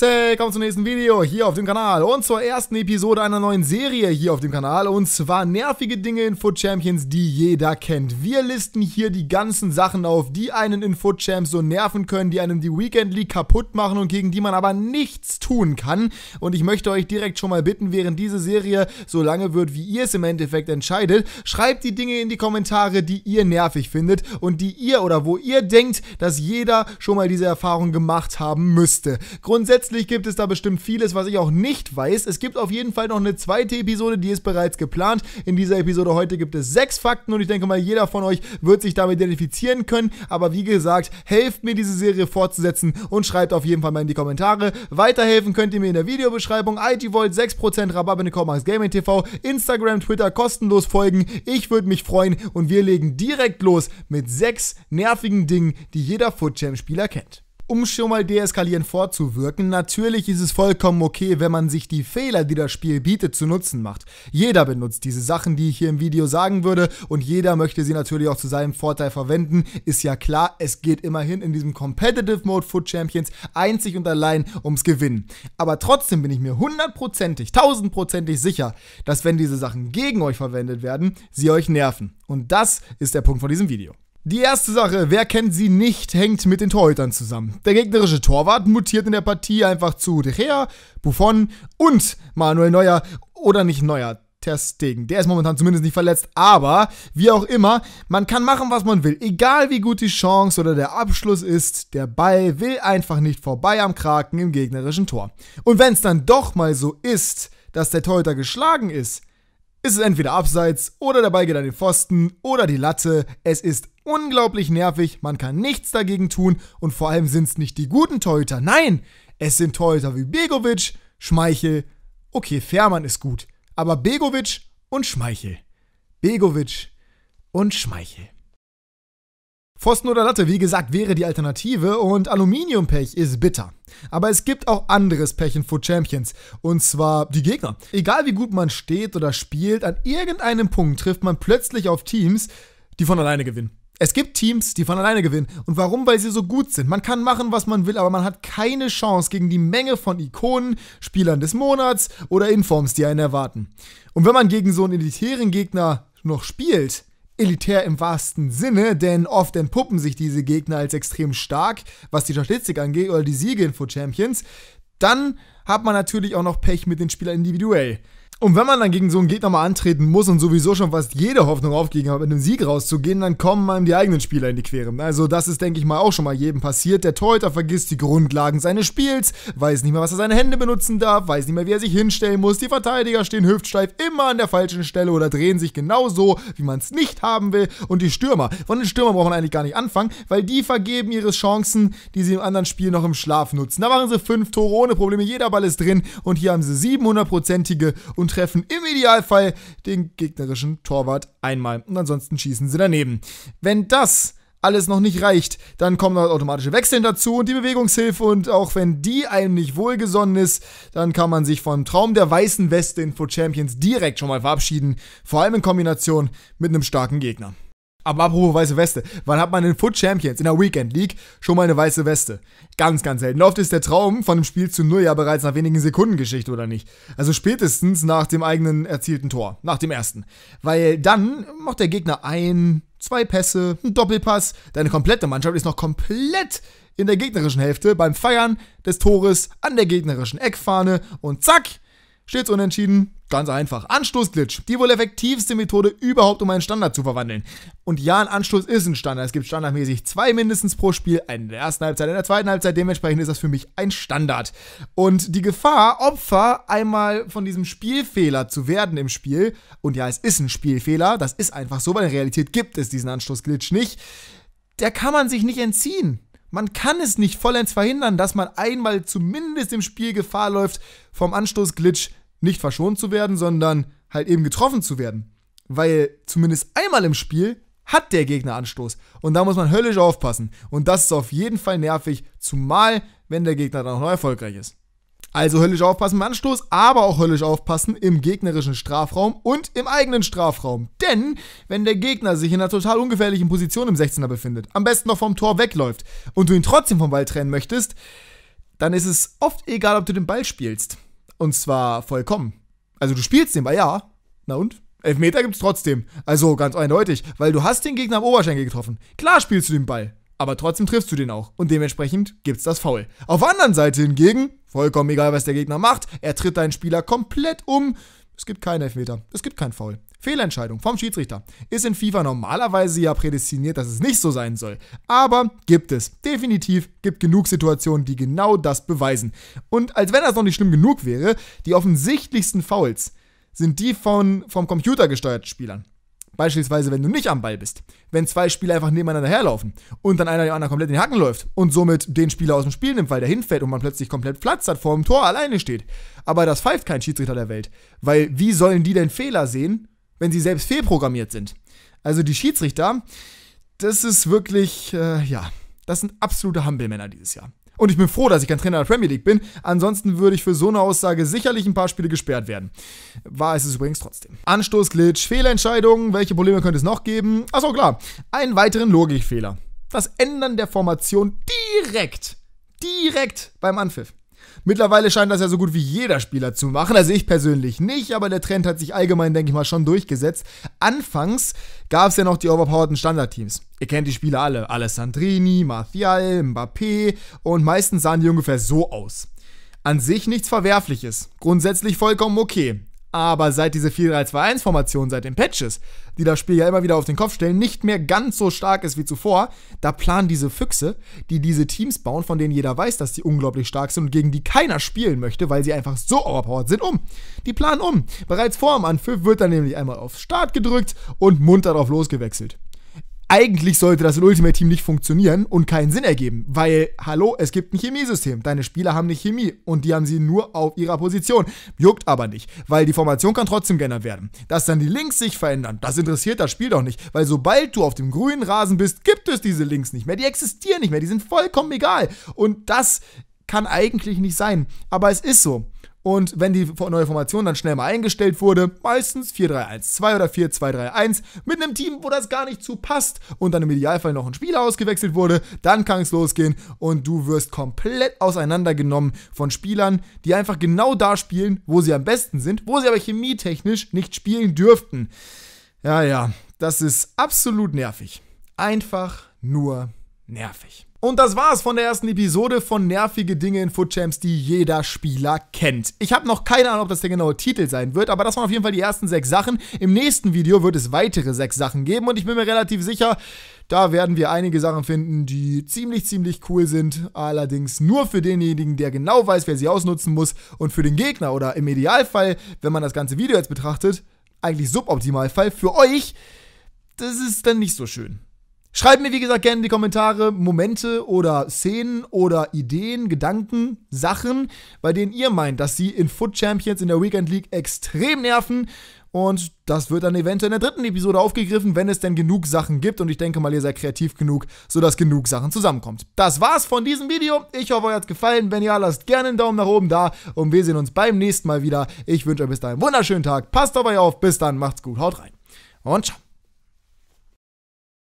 Hey, kommt zum nächsten Video hier auf dem Kanal und zur ersten Episode einer neuen Serie hier auf dem Kanal und zwar nervige Dinge in Foot Champions, die jeder kennt. Wir listen hier die ganzen Sachen auf, die einen in Foot Champs so nerven können, die einem die Weekend League kaputt machen und gegen die man aber nichts tun kann. Und ich möchte euch direkt schon mal bitten, während diese Serie so lange wird, wie ihr es im Endeffekt entscheidet, schreibt die Dinge in die Kommentare, die ihr nervig findet und die ihr oder wo ihr denkt, dass jeder schon mal diese Erfahrung gemacht haben müsste. Grundsätzlich Zusätzlich gibt es da bestimmt vieles, was ich auch nicht weiß. Es gibt auf jeden Fall noch eine zweite Episode, die ist bereits geplant. In dieser Episode heute gibt es sechs Fakten und ich denke mal, jeder von euch wird sich damit identifizieren können. Aber wie gesagt, helft mir, diese Serie fortzusetzen und schreibt auf jeden Fall mal in die Kommentare. Weiterhelfen könnt ihr mir in der Videobeschreibung. IG 6% Rabatt bei Comax Gaming TV, Instagram, Twitter kostenlos folgen. Ich würde mich freuen und wir legen direkt los mit sechs nervigen Dingen, die jeder footchamp spieler kennt um schon mal deeskalieren vorzuwirken. Natürlich ist es vollkommen okay, wenn man sich die Fehler, die das Spiel bietet, zu Nutzen macht. Jeder benutzt diese Sachen, die ich hier im Video sagen würde und jeder möchte sie natürlich auch zu seinem Vorteil verwenden. Ist ja klar, es geht immerhin in diesem Competitive Mode Foot Champions einzig und allein ums Gewinnen. Aber trotzdem bin ich mir hundertprozentig, tausendprozentig sicher, dass wenn diese Sachen gegen euch verwendet werden, sie euch nerven. Und das ist der Punkt von diesem Video. Die erste Sache, wer kennt sie nicht, hängt mit den Torhütern zusammen. Der gegnerische Torwart mutiert in der Partie einfach zu De Gea, Buffon und Manuel Neuer oder nicht Neuer. Testing. Der ist momentan zumindest nicht verletzt, aber wie auch immer, man kann machen, was man will. Egal wie gut die Chance oder der Abschluss ist, der Ball will einfach nicht vorbei am Kraken im gegnerischen Tor. Und wenn es dann doch mal so ist, dass der Torhüter geschlagen ist, ist es entweder abseits oder der Ball geht an den Pfosten oder die Latte. Es ist unglaublich nervig, man kann nichts dagegen tun und vor allem sind es nicht die guten Torhüter. Nein, es sind Torhüter wie Begovic, Schmeichel. Okay, Fährmann ist gut, aber Begovic und Schmeichel. Begovic und Schmeichel. Pfosten oder Latte, wie gesagt, wäre die Alternative und Aluminiumpech ist bitter. Aber es gibt auch anderes Pechen für Champions. Und zwar die Gegner. Egal wie gut man steht oder spielt, an irgendeinem Punkt trifft man plötzlich auf Teams, die von alleine gewinnen. Es gibt Teams, die von alleine gewinnen. Und warum? Weil sie so gut sind. Man kann machen, was man will, aber man hat keine Chance gegen die Menge von Ikonen, Spielern des Monats oder Informs, die einen erwarten. Und wenn man gegen so einen elitären Gegner noch spielt, elitär im wahrsten Sinne, denn oft entpuppen sich diese Gegner als extrem stark, was die Statistik angeht oder die Siege in Foot Champions. Dann hat man natürlich auch noch Pech mit den Spielern individuell. Und wenn man dann gegen so einen Gegner mal antreten muss und sowieso schon fast jede Hoffnung aufgegeben hat, mit einem Sieg rauszugehen, dann kommen einem die eigenen Spieler in die Quere. Also das ist, denke ich mal, auch schon mal jedem passiert. Der Torhüter vergisst die Grundlagen seines Spiels, weiß nicht mehr, was er seine Hände benutzen darf, weiß nicht mehr, wie er sich hinstellen muss. Die Verteidiger stehen hüftsteif immer an der falschen Stelle oder drehen sich genauso, wie man es nicht haben will. Und die Stürmer, von den Stürmern braucht man eigentlich gar nicht anfangen, weil die vergeben ihre Chancen, die sie im anderen Spiel noch im Schlaf nutzen. Da machen sie fünf Tore ohne Probleme, jeder Ball ist drin und hier haben sie 700-prozentige und treffen im Idealfall den gegnerischen Torwart einmal und ansonsten schießen sie daneben. Wenn das alles noch nicht reicht, dann kommen halt automatische Wechseln dazu und die Bewegungshilfe und auch wenn die einem nicht wohlgesonnen ist, dann kann man sich vom Traum der weißen Weste in For Champions direkt schon mal verabschieden, vor allem in Kombination mit einem starken Gegner. Aber apropos weiße Weste, wann hat man in Foot Champions in der Weekend League schon mal eine weiße Weste? Ganz, ganz selten. Oft ist der Traum von dem Spiel zu Null ja bereits nach wenigen Sekunden Geschichte, oder nicht? Also spätestens nach dem eigenen erzielten Tor, nach dem ersten. Weil dann macht der Gegner ein, zwei Pässe, einen Doppelpass, deine komplette Mannschaft ist noch komplett in der gegnerischen Hälfte beim Feiern des Tores an der gegnerischen Eckfahne und zack, Stets unentschieden, ganz einfach. Anstoßglitch, die wohl effektivste Methode überhaupt, um einen Standard zu verwandeln. Und ja, ein Anstoß ist ein Standard. Es gibt standardmäßig zwei mindestens pro Spiel, einen in der ersten Halbzeit, in der zweiten Halbzeit. Dementsprechend ist das für mich ein Standard. Und die Gefahr, Opfer einmal von diesem Spielfehler zu werden im Spiel, und ja, es ist ein Spielfehler, das ist einfach so, weil in der Realität gibt es diesen Anstoßglitch nicht, der kann man sich nicht entziehen. Man kann es nicht vollends verhindern, dass man einmal zumindest im Spiel Gefahr läuft, vom Anstoßglitch nicht verschont zu werden, sondern halt eben getroffen zu werden. Weil zumindest einmal im Spiel hat der Gegner Anstoß. Und da muss man höllisch aufpassen. Und das ist auf jeden Fall nervig, zumal wenn der Gegner dann auch noch erfolgreich ist. Also höllisch aufpassen im Anstoß, aber auch höllisch aufpassen im gegnerischen Strafraum und im eigenen Strafraum. Denn wenn der Gegner sich in einer total ungefährlichen Position im 16er befindet, am besten noch vom Tor wegläuft und du ihn trotzdem vom Ball trennen möchtest, dann ist es oft egal, ob du den Ball spielst. Und zwar vollkommen. Also du spielst den Ball, ja. Na und? Elfmeter gibt's trotzdem. Also ganz eindeutig, weil du hast den Gegner am Oberschenkel getroffen. Klar spielst du den Ball, aber trotzdem triffst du den auch. Und dementsprechend gibt's das Foul. Auf der anderen Seite hingegen, vollkommen egal, was der Gegner macht, er tritt deinen Spieler komplett um. Es gibt keinen Elfmeter. Es gibt keinen Foul. Fehlentscheidung vom Schiedsrichter ist in FIFA normalerweise ja prädestiniert, dass es nicht so sein soll. Aber gibt es. Definitiv gibt genug Situationen, die genau das beweisen. Und als wenn das noch nicht schlimm genug wäre, die offensichtlichsten Fouls sind die von vom Computer gesteuerten Spielern. Beispielsweise, wenn du nicht am Ball bist. Wenn zwei Spieler einfach nebeneinander herlaufen und dann einer dem anderen komplett in den Hacken läuft und somit den Spieler aus dem Spiel nimmt, weil der hinfällt und man plötzlich komplett Platz hat, vor dem Tor alleine steht. Aber das pfeift kein Schiedsrichter der Welt. Weil wie sollen die denn Fehler sehen, wenn sie selbst fehlprogrammiert sind. Also die Schiedsrichter, das ist wirklich, äh, ja, das sind absolute Humble-Männer dieses Jahr. Und ich bin froh, dass ich kein Trainer der Premier League bin. Ansonsten würde ich für so eine Aussage sicherlich ein paar Spiele gesperrt werden. War es es übrigens trotzdem. Anstoßglitch, Fehlentscheidungen, welche Probleme könnte es noch geben? Achso, klar. Einen weiteren Logikfehler. Das Ändern der Formation direkt, direkt beim Anpfiff. Mittlerweile scheint das ja so gut wie jeder Spieler zu machen. Also ich persönlich nicht, aber der Trend hat sich allgemein, denke ich mal, schon durchgesetzt. Anfangs gab es ja noch die overpowerten Standardteams. Ihr kennt die Spieler alle. Alessandrini, Martial, Mbappé und meistens sahen die ungefähr so aus. An sich nichts Verwerfliches. Grundsätzlich vollkommen okay aber seit diese 4-3-2-1-Formation, seit den Patches, die das Spiel ja immer wieder auf den Kopf stellen, nicht mehr ganz so stark ist wie zuvor, da planen diese Füchse, die diese Teams bauen, von denen jeder weiß, dass sie unglaublich stark sind und gegen die keiner spielen möchte, weil sie einfach so overpowered sind, um. Die planen um. Bereits vor dem Anpfiff wird dann nämlich einmal auf Start gedrückt und munter drauf losgewechselt eigentlich sollte das in Ultimate Team nicht funktionieren und keinen Sinn ergeben, weil, hallo, es gibt ein Chemiesystem. Deine Spieler haben eine Chemie und die haben sie nur auf ihrer Position. Juckt aber nicht, weil die Formation kann trotzdem geändert werden. Dass dann die Links sich verändern, das interessiert das Spiel doch nicht, weil sobald du auf dem grünen Rasen bist, gibt es diese Links nicht mehr. Die existieren nicht mehr, die sind vollkommen egal. Und das kann eigentlich nicht sein. Aber es ist so. Und wenn die neue Formation dann schnell mal eingestellt wurde, meistens 4-3-1-2 oder 4-2-3-1 mit einem Team, wo das gar nicht zu passt und dann im Idealfall noch ein Spieler ausgewechselt wurde, dann kann es losgehen und du wirst komplett auseinandergenommen von Spielern, die einfach genau da spielen, wo sie am besten sind, wo sie aber chemietechnisch nicht spielen dürften. Ja, ja, das ist absolut nervig. Einfach nur nervig. Und das war's von der ersten Episode von Nervige Dinge in Footchamps, die jeder Spieler kennt. Ich habe noch keine Ahnung, ob das der genaue Titel sein wird, aber das waren auf jeden Fall die ersten sechs Sachen. Im nächsten Video wird es weitere sechs Sachen geben und ich bin mir relativ sicher, da werden wir einige Sachen finden, die ziemlich, ziemlich cool sind. Allerdings nur für denjenigen, der genau weiß, wer sie ausnutzen muss und für den Gegner oder im Idealfall, wenn man das ganze Video jetzt betrachtet, eigentlich Suboptimalfall für euch, das ist dann nicht so schön. Schreibt mir, wie gesagt, gerne in die Kommentare Momente oder Szenen oder Ideen, Gedanken, Sachen, bei denen ihr meint, dass sie in Foot Champions in der Weekend League extrem nerven. Und das wird dann eventuell in der dritten Episode aufgegriffen, wenn es denn genug Sachen gibt. Und ich denke mal, ihr seid kreativ genug, sodass genug Sachen zusammenkommt. Das war's von diesem Video. Ich hoffe, euch hat's gefallen. Wenn ja, lasst gerne einen Daumen nach oben da. Und wir sehen uns beim nächsten Mal wieder. Ich wünsche euch bis dahin einen wunderschönen Tag. Passt auf euch auf. Bis dann. Macht's gut. Haut rein. Und ciao.